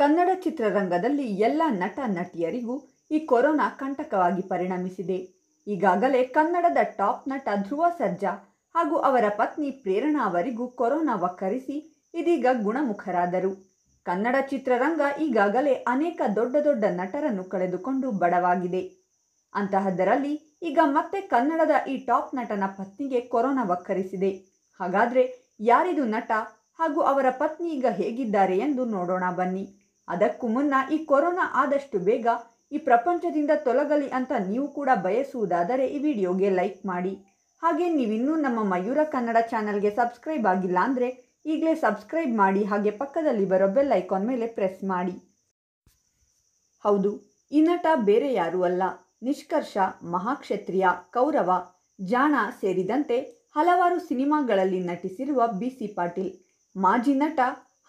ಕನ್ನಡ ಚಿತ್ರರಂಗದಲ್ಲಿ ಎಲ್ಲ ನಟ ನಟಿಯರಿಗೂ ಈ ಕೊರೋನಾ ಕಂಟಕವಾಗಿ ಪರಿಣಮಿಸಿದೆ ಈಗಾಗಲೇ ಕನ್ನಡದ ಟಾಪ್ ನಟ ಧ್ರುವ ಸರ್ಜಾ ಹಾಗೂ ಅವರ ಪತ್ನಿ ಪ್ರೇರಣಾ ಅವರಿಗೂ ಕೊರೋನಾ ವಕ್ಕರಿಸಿ ಇದೀಗ ಗುಣಮುಖರಾದರು ಕನ್ನಡ ಚಿತ್ರರಂಗ ಈಗಾಗಲೇ ಅನೇಕ ದೊಡ್ಡ ದೊಡ್ಡ ನಟರನ್ನು ಕಳೆದುಕೊಂಡು ಬಡವಾಗಿದೆ ಅಂತಹದ್ದರಲ್ಲಿ ಈಗ ಮತ್ತೆ ಕನ್ನಡದ ಈ ಟಾಪ್ ನಟನ ಪತ್ನಿಗೆ ಕೊರೋನಾ ವಕ್ಕರಿಸಿದೆ ಹಾಗಾದರೆ ಯಾರಿದು ನಟ ಹಾಗೂ ಅವರ ಪತ್ನಿ ಈಗ ಹೇಗಿದ್ದಾರೆ ಎಂದು ನೋಡೋಣ ಬನ್ನಿ ಅದಕ್ಕೂ ಮುನ್ನ ಈ ಕೊರೋನಾ ಆದಷ್ಟು ಬೇಗ ಈ ಪ್ರಪಂಚದಿಂದ ತೊಲಗಲಿ ಅಂತ ನೀವು ಕೂಡ ಬಯಸುವುದಾದರೆ ಈ ವಿಡಿಯೋಗೆ ಲೈಕ್ ಮಾಡಿ ಹಾಗೆ ನೀವಿನ್ನೂ ನಮ್ಮ ಮಯೂರ ಕನ್ನಡ ಚಾನಲ್ಗೆ ಸಬ್ಸ್ಕ್ರೈಬ್ ಆಗಿಲ್ಲ ಅಂದರೆ ಈಗಲೇ ಸಬ್ಸ್ಕ್ರೈಬ್ ಮಾಡಿ ಹಾಗೆ ಪಕ್ಕದಲ್ಲಿ ಬರೋ ಬೆಲ್ ಐಕಾನ್ ಮೇಲೆ ಪ್ರೆಸ್ ಮಾಡಿ ಹೌದು ಈ ನಟ ಬೇರೆ ಯಾರೂ ಅಲ್ಲ ನಿಷ್ಕರ್ಷ ಮಹಾಕ್ಷತ್ರಿಯ ಕೌರವ ಜಾಣ ಸೇರಿದಂತೆ ಹಲವಾರು ಸಿನಿಮಾಗಳಲ್ಲಿ ನಟಿಸಿರುವ ಬಿ ಸಿ ಪಾಟೀಲ್ ಮಾಜಿ ನಟ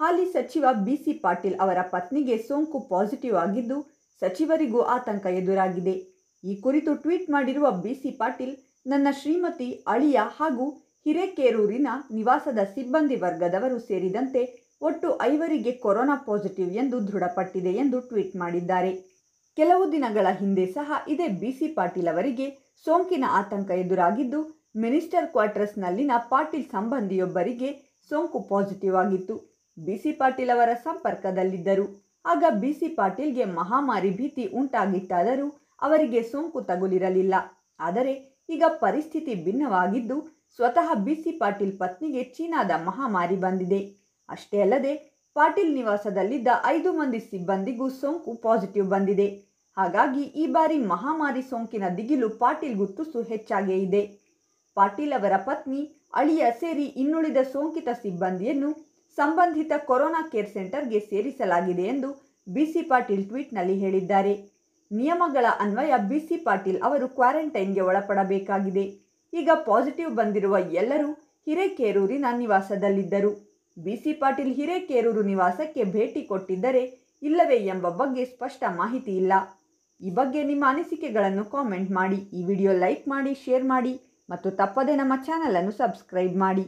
ಹಾಲಿ ಸಚಿವ ಬಿಸಿ ಪಾಟೀಲ್ ಅವರ ಪತ್ನಿಗೆ ಸೋಂಕು ಪಾಸಿಟಿವ್ ಆಗಿದ್ದು ಸಚಿವರಿಗೂ ಆತಂಕ ಎದುರಾಗಿದೆ ಈ ಕುರಿತು ಟ್ವೀಟ್ ಮಾಡಿರುವ ಬಿಸಿ ಪಾಟೀಲ್ ನನ್ನ ಶ್ರೀಮತಿ ಅಳಿಯ ಹಾಗೂ ಹಿರೇಕೇರೂರಿನ ನಿವಾಸದ ಸಿಬ್ಬಂದಿ ವರ್ಗದವರು ಸೇರಿದಂತೆ ಒಟ್ಟು ಐವರಿಗೆ ಕೊರೋನಾ ಪಾಸಿಟಿವ್ ಎಂದು ದೃಢಪಟ್ಟಿದೆ ಎಂದು ಟ್ವೀಟ್ ಮಾಡಿದ್ದಾರೆ ಕೆಲವು ದಿನಗಳ ಹಿಂದೆ ಸಹ ಇದೇ ಬಿಸಿ ಪಾಟೀಲ್ ಅವರಿಗೆ ಸೋಂಕಿನ ಆತಂಕ ಎದುರಾಗಿದ್ದು ಮಿನಿಸ್ಟರ್ ಕ್ವಾರ್ಟರ್ಸ್ನಲ್ಲಿನ ಪಾಟೀಲ್ ಸಂಬಂಧಿಯೊಬ್ಬರಿಗೆ ಸೋಂಕು ಪಾಸಿಟಿವ್ ಆಗಿತ್ತು ಬಿಸಿ ಪಾಟೀಲ್ ಅವರ ಸಂಪರ್ಕದಲ್ಲಿದ್ದರು ಆಗ ಬಿಸಿ ಪಾಟೀಲ್ಗೆ ಮಹಾಮಾರಿ ಭೀತಿ ಉಂಟಾಗಿತ್ತಾದರೂ ಅವರಿಗೆ ಸೋಂಕು ತಗುಲಿರಲಿಲ್ಲ ಆದರೆ ಈಗ ಪರಿಸ್ಥಿತಿ ಭಿನ್ನವಾಗಿದ್ದು ಸ್ವತಃ ಬಿಸಿ ಪಾಟೀಲ್ ಪತ್ನಿಗೆ ಚೀನಾದ ಮಹಾಮಾರಿ ಬಂದಿದೆ ಅಷ್ಟೇ ಅಲ್ಲದೆ ಪಾಟೀಲ್ ನಿವಾಸದಲ್ಲಿದ್ದ ಐದು ಮಂದಿ ಸಿಬ್ಬಂದಿಗೂ ಸೋಂಕು ಪಾಸಿಟಿವ್ ಬಂದಿದೆ ಹಾಗಾಗಿ ಈ ಬಾರಿ ಮಹಾಮಾರಿ ಸೋಂಕಿನ ದಿಗಿಲು ಪಾಟೀಲ್ ಗುತ್ತುಸು ಹೆಚ್ಚಾಗೇ ಇದೆ ಪಾಟೀಲ್ ಅವರ ಪತ್ನಿ ಅಳಿಯ ಸೇರಿ ಇನ್ನುಳಿದ ಸೋಂಕಿತ ಸಿಬ್ಬಂದಿಯನ್ನು ಸಂಬಂಧಿತ ಕೊರೋನಾ ಕೇರ್ ಸೆಂಟರ್ಗೆ ಸೇರಿಸಲಾಗಿದೆ ಎಂದು ಬಿಸಿ ಪಾಟೀಲ್ ಟ್ವೀಟ್ನಲ್ಲಿ ಹೇಳಿದ್ದಾರೆ ನಿಯಮಗಳ ಅನ್ವಯ ಬಿಸಿ ಪಾಟೀಲ್ ಅವರು ಕ್ವಾರಂಟೈನ್ಗೆ ಒಳಪಡಬೇಕಾಗಿದೆ ಈಗ ಪಾಸಿಟಿವ್ ಬಂದಿರುವ ಎಲ್ಲರೂ ಹಿರೇಕೇರೂರಿನ ನಿವಾಸದಲ್ಲಿದ್ದರು ಬಿಸಿ ಪಾಟೀಲ್ ಹಿರೇಕೇರೂರು ನಿವಾಸಕ್ಕೆ ಭೇಟಿ ಕೊಟ್ಟಿದ್ದರೆ ಇಲ್ಲವೇ ಎಂಬ ಬಗ್ಗೆ ಸ್ಪಷ್ಟ ಮಾಹಿತಿ ಇಲ್ಲ ಈ ಬಗ್ಗೆ ನಿಮ್ಮ ಅನಿಸಿಕೆಗಳನ್ನು ಕಾಮೆಂಟ್ ಮಾಡಿ ಈ ವಿಡಿಯೋ ಲೈಕ್ ಮಾಡಿ ಶೇರ್ ಮಾಡಿ ಮತ್ತು ತಪ್ಪದೇ ನಮ್ಮ ಚಾನಲನ್ನು ಸಬ್ಸ್ಕ್ರೈಬ್ ಮಾಡಿ